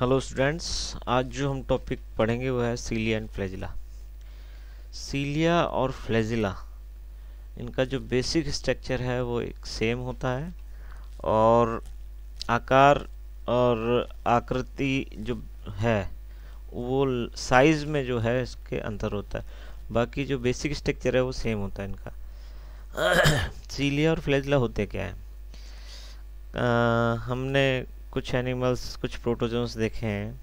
hello students आज जो हम टॉपिक पढ़ेंगे वह है सीलिया एंड फ्लैजिला सीलिया और फ्लैजिला इनका जो बेसिक स्ट्रक्चर है वो एक सेम होता है और आकार और आकृति जो है वो साइज में जो है इसके अंतर होता है बाकी जो बेसिक स्ट्रक्चर है वो सेम होता है इनका सीलिया और फ्लैजिला होते क्या है आ, हमने कुछ एनिमल्स कुछ प्रोटोजोन्स देखे हैं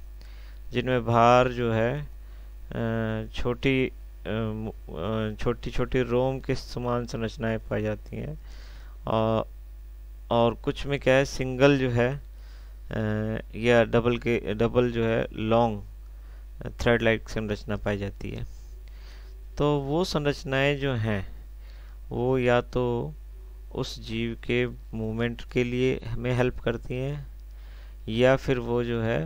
जिनमें भार जो है छोटी छोटी छोटी रोम के समान संरचनाएं पाई जाती हैं और और कुछ में क्या है सिंगल जो है या डबल के डबल जो है लॉन्ग थ्रेड लाइट संरचना पाई जाती है तो वो संरचनाएं जो हैं वो या तो उस जीव के मूवमेंट के लिए हमें हेल्प करती हैं या फिर वो जो है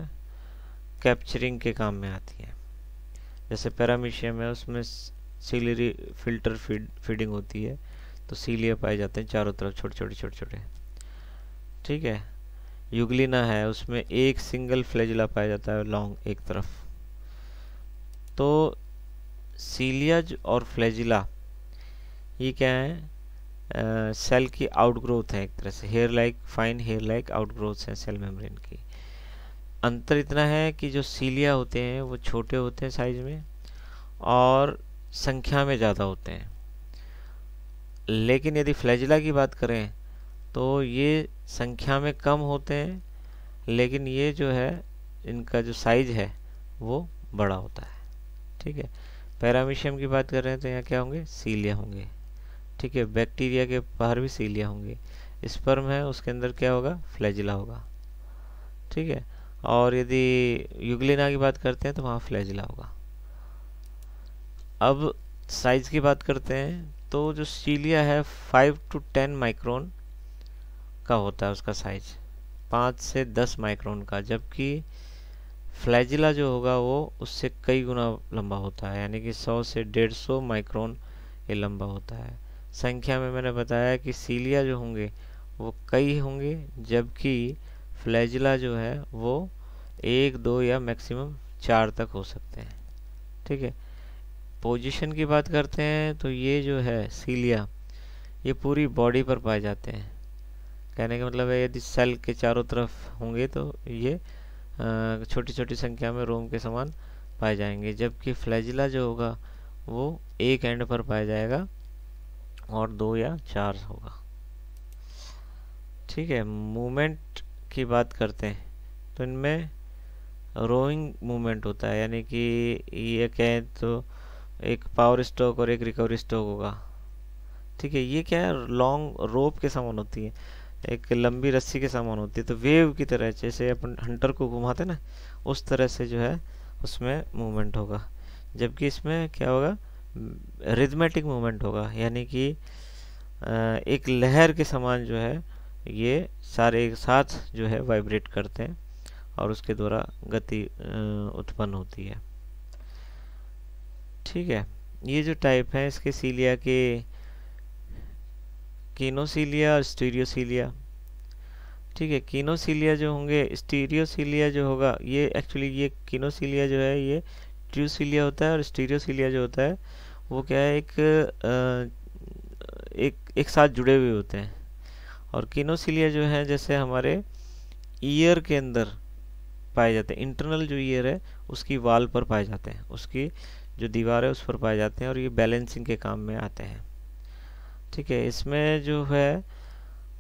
कैप्चरिंग के काम में आती है जैसे पैरामीशियम है उसमें सीलरी फिल्टर फीड फीडिंग होती है तो सीलिया पाए जाते हैं चारों तरफ छोटे छोटे छोटे छोटे ठीक है युगलिना है उसमें एक सिंगल फ्लेजिला पाया जाता है लॉन्ग एक तरफ तो सीलियज और फ्लैजिला ये क्या है सेल की आउटग्रोथ है एक तरह से hair like fine hair like outgrowth है सेल मेम्ब्रेन की अंतर इतना है कि जो सीलिया होते हैं वो छोटे होते हैं साइज में और संख्या में ज़्यादा होते हैं लेकिन यदि फ्लैजिला की बात करें तो ये संख्या में कम होते हैं लेकिन ये जो है इनका जो साइज है वो बड़ा होता है ठीक है पैरामीशियम की बात कर रहे हैं तो यहाँ क्या होंगे सीलिया होंगे ठीक है बैक्टीरिया के बाहर भी सीलिया होंगे स्पर्म है उसके अंदर क्या होगा फ्लैजिला होगा ठीक है और यदि युगलिना की बात करते हैं तो वहाँ फ्लैजिला होगा अब साइज की बात करते हैं तो जो सीलिया है फाइव टू टेन माइक्रोन का होता है उसका साइज पाँच से दस माइक्रोन का जबकि फ्लैजिला जो होगा वो उससे कई गुना लंबा होता है यानी कि सौ से डेढ़ सौ माइक्रोन ये लंबा होता है संख्या में मैंने बताया कि सीलिया जो होंगे वो कई होंगे जबकि फ्लैजिला जो है वो एक दो या मैक्सिमम चार तक हो सकते हैं ठीक है पोजीशन की बात करते हैं तो ये जो है सीलिया ये पूरी बॉडी पर पाए जाते हैं कहने का मतलब है यदि सेल के चारों तरफ होंगे तो ये छोटी छोटी संख्या में रोम के समान पाए जाएंगे जबकि फ्लैजिला जो होगा वो एक एंड पर पाया जाएगा और दो या चार होगा ठीक है मूवमेंट की बात करते हैं तो इनमें रोइंग मूवमेंट होता है यानी कि ये कहें तो एक पावर स्ट्रोक और एक रिकवरी स्ट्रोक होगा ठीक है ये क्या है लॉन्ग रोप के समान होती है एक लंबी रस्सी के समान होती है तो वेव की तरह जैसे अपन हंटर को घुमाते ना उस तरह से जो है उसमें मूवमेंट होगा जबकि इसमें क्या होगा रिदमेटिक मूवमेंट होगा यानी कि एक लहर के समान जो है ये सारे एक साथ जो है वाइब्रेट करते हैं और उसके द्वारा गति उत्पन्न होती है ठीक है ये जो टाइप है इसके सीलिया के कीनोसीलिया और स्टीरियोसीलिया ठीक है कीनोसीलिया जो होंगे स्टीरियोसीलिया जो होगा ये एक्चुअली ये कीनोसीलिया जो है ये सीलिया होता है और स्टीरियोसीलिया जो होता है वो क्या है एक एक एक साथ जुड़े हुए होते हैं और सीलिया जो है जैसे हमारे ईयर के अंदर पाए जाते हैं इंटरनल जो ईयर है उसकी वाल पर पाए जाते हैं उसकी जो दीवार है उस पर पाए जाते हैं और ये बैलेंसिंग के काम में आते हैं ठीक है इसमें जो है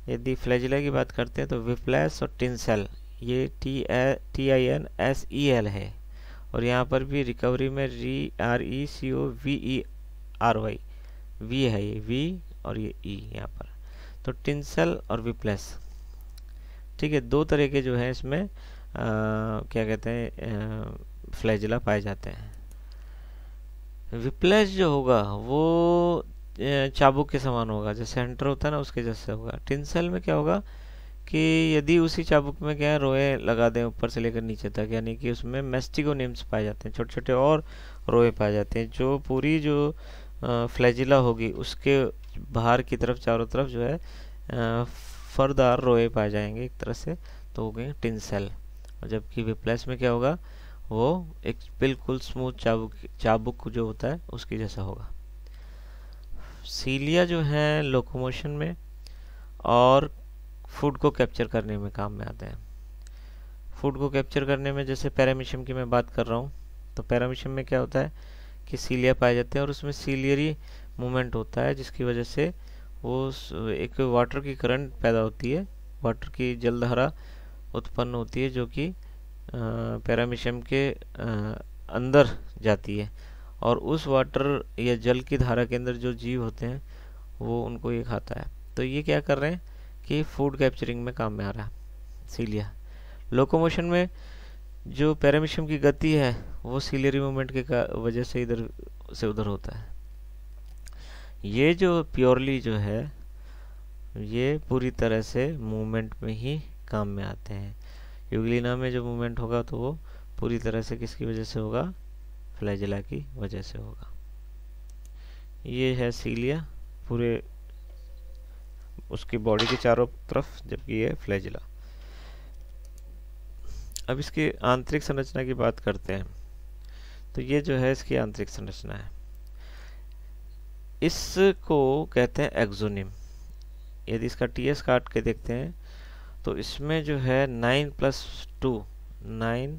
यदि फ्लैजिला की बात करते हैं तो विप्लैस और टिनसेल ये T T I N S E L है और यहाँ पर भी रिकवरी में R R E C O V E R Y V है ये वी और ये ई यहाँ पर तो टिंसल और वी प्लस ठीक है दो तरह के जो है इसमें आ, क्या कहते हैं फ्लैजिला पाए जाते हैं विप्लेस जो होगा वो चाबुक के समान होगा जैसे हंटर होता है ना उसके जैसे होगा टिंसल में क्या होगा कि यदि उसी चाबुक में क्या है रोए लगा दें ऊपर से लेकर नीचे तक यानी कि उसमें मेस्टिको नेम्स पाए जाते हैं छोटे छोटे और रोए पाए जाते हैं जो पूरी जो फ्लैजिला होगी उसके बाहर की तरफ चारों तरफ जो है फरदार रोए पाए जाएंगे एक तरह से तो हो गए टिनसेल और जबकि विप्लेस में क्या होगा वो एक बिल्कुल स्मूथ चाबुक चाबुक जो होता है उसके जैसा होगा सीलिया जो है लोकोमोशन में और फूड को कैप्चर करने में काम में आते हैं फूड को कैप्चर करने में जैसे पैरामिशियम की मैं बात कर रहा हूँ तो पैरामिशियम में क्या होता है कि सीलिया पाए जाते हैं और उसमें सीलियरी मूवमेंट होता है जिसकी वजह से वो एक वाटर की करंट पैदा होती है वाटर की जलधारा उत्पन्न होती है जो कि पैरामिशियम के आ, अंदर जाती है और उस वाटर या जल की धारा के अंदर जो जीव होते हैं वो उनको ये खाता है तो ये क्या कर रहे हैं कि फूड कैप्चरिंग में काम में आ रहा है सीलिया लोकोमोशन में जो पैरामिशियम की गति है वो सीलियरी मूवमेंट के वजह से इधर से उधर होता है ये जो प्योरली जो है ये पूरी तरह से मूवमेंट में ही काम में आते हैं युगलिना में जो मूवमेंट होगा तो वो पूरी तरह से किसकी वजह से होगा फ्लैजिला की वजह से होगा ये है सीलिया पूरे उसकी बॉडी के चारों तरफ जबकि ये फ्लैजिला अब इसकी आंतरिक संरचना की बात करते हैं तो ये जो है इसकी आंतरिक संरचना है इसको कहते हैं एक्जोनिम यदि इसका टीएस काट के देखते हैं तो इसमें जो है nine plus two nine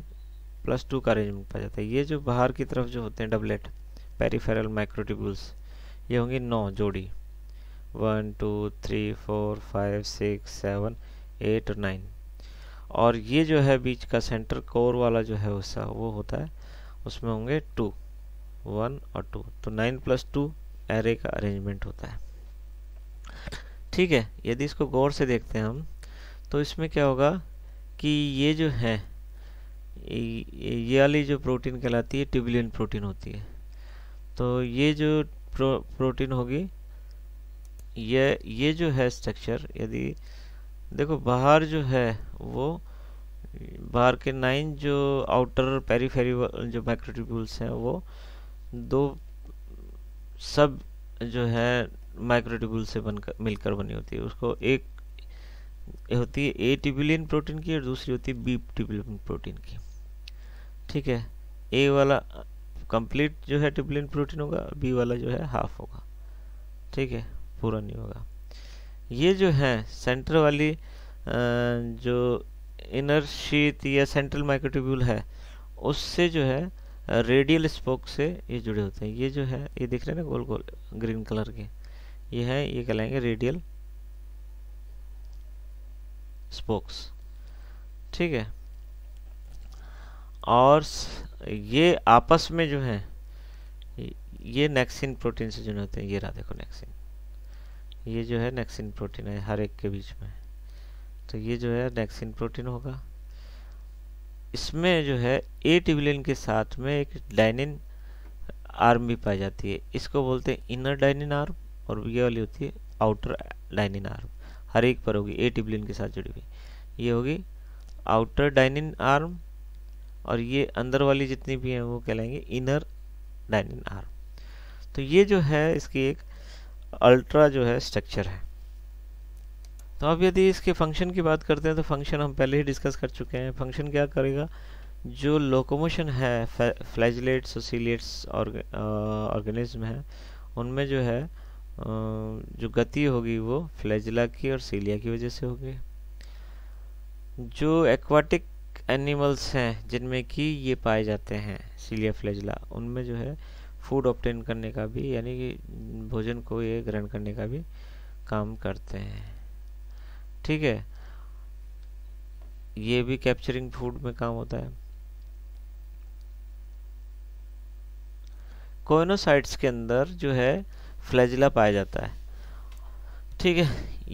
plus two का अरेंजमेंट पाया जाता है ये जो बाहर की तरफ जो होते हैं डबलेट पेरीफेरल माइक्रोटिबुल्स ये होंगे नौ जोड़ी one two three four five six seven eight nine और ये जो है बीच का सेंटर कोर वाला जो है उसका वो होता है उसमें होंगे टू वन और टू तो नाइन प्लस टू एरे का अरेंजमेंट होता है ठीक है यदि इसको गौर से देखते हैं हम तो इसमें क्या होगा कि ये जो है ये वाली जो प्रोटीन कहलाती है ट्यूबुलिन प्रोटीन होती है तो ये जो प्रो, प्रोटीन होगी ये ये जो है स्ट्रक्चर यदि देखो बाहर जो है वो बाहर के नाइन जो आउटर पेरीफेरी जो माइक्रोट्यूबुल्स हैं वो दो सब जो है माइक्रोट्यूबुल से बनकर मिलकर बनी होती है उसको एक होती है ए ट्यूबुलिन प्रोटीन की और दूसरी होती है बी ट्यूबुलिन प्रोटीन की ठीक है ए वाला कंप्लीट जो है ट्यूबुलिन प्रोटीन होगा बी वाला जो है हाफ होगा ठीक है पूरा नहीं होगा ये जो है सेंटर वाली जो इनर शीत या सेंट्रल माइक्रोट्यूब्यूल है उससे जो है रेडियल स्पोक से ये जुड़े होते हैं ये जो है ये दिख रहे हैं ना गोल गोल ग्रीन कलर के ये है ये कहलाएंगे रेडियल स्पोक्स ठीक है और ये आपस में जो है ये नेक्सिन प्रोटीन से जुड़े होते हैं ये रहा देखो नेक्सिन ये जो है नेक्सिन प्रोटीन है हर एक के बीच में तो ये जो है नेक्सिन प्रोटीन होगा इसमें जो है ए टिबिलिन के साथ में एक डाइनिन आर्म भी पाई जाती है इसको बोलते हैं इनर डाइनिन आर्म और ये वाली होती है आउटर डाइनिन आर्म हर एक पर होगी ए टिबिलिन के साथ जुड़ी हुई ये होगी आउटर डाइनिन आर्म और ये अंदर वाली जितनी भी हैं वो कहलाएंगे इनर डाइनिन आर्म तो ये जो है इसकी एक अल्ट्रा जो है स्ट्रक्चर है तो अब यदि इसके फंक्शन की बात करते हैं तो फंक्शन हम पहले ही डिस्कस कर चुके हैं फंक्शन क्या करेगा जो लोकोमोशन है फ्लैजलेट्स ओसीलेट्स ऑर्गेनिज्म है उनमें जो है जो गति होगी वो फ्लैजला की और सीलिया की वजह से होगी जो एक्वाटिक एनिमल्स हैं जिनमें कि ये पाए जाते हैं सीलिया फ्लैजला उनमें जो है फूड ऑप्टेन करने का भी यानी कि भोजन को ये ग्रहण करने का भी काम करते हैं ठीक है ये भी कैप्चरिंग फूड में काम होता है कोइनोसाइट्स के अंदर जो है फ्लैजिला पाया जाता है ठीक है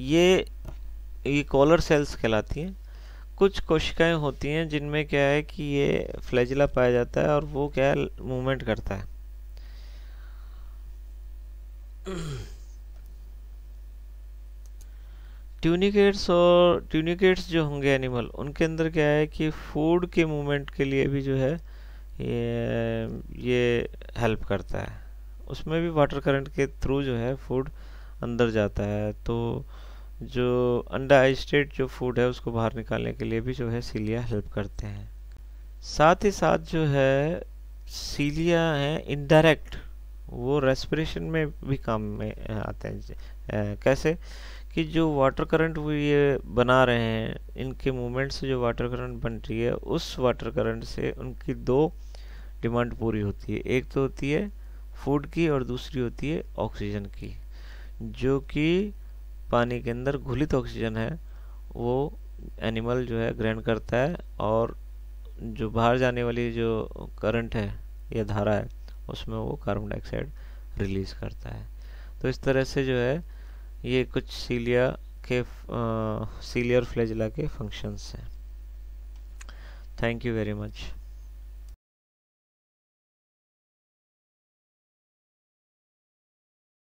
ये ये कॉलर सेल्स कहलाती हैं कुछ कोशिकाएं होती हैं जिनमें क्या है कि ये फ्लैजिला पाया जाता है और वो क्या है मूवमेंट करता है ट्यूनिकेट्स और ट्यूनिकेट्स जो होंगे एनिमल उनके अंदर क्या है कि फूड के मूवमेंट के लिए भी जो है ये ये हेल्प करता है उसमें भी वाटर करंट के थ्रू जो है फूड अंदर जाता है तो जो अंडाइस्टेड जो फूड है उसको बाहर निकालने के लिए भी जो है सीलिया हेल्प करते हैं साथ ही साथ जो है सीलिया हैं इनडायरेक्ट वो रेस्पिरेशन में भी काम में आते हैं कैसे कि जो वाटर करंट वो ये बना रहे हैं इनके मूवमेंट से जो वाटर करंट बन रही है उस वाटर करंट से उनकी दो डिमांड पूरी होती है एक तो होती है फूड की और दूसरी होती है ऑक्सीजन की जो कि पानी के अंदर घुलित ऑक्सीजन है वो एनिमल जो है ग्रहण करता है और जो बाहर जाने वाली जो करंट है या धारा है उसमें वो कार्बन डाइऑक्साइड रिलीज़ करता है तो इस तरह से जो है ये कुछ सीलिया के सीलियर फ्लेजिला के फंक्शंस हैं थैंक यू वेरी मच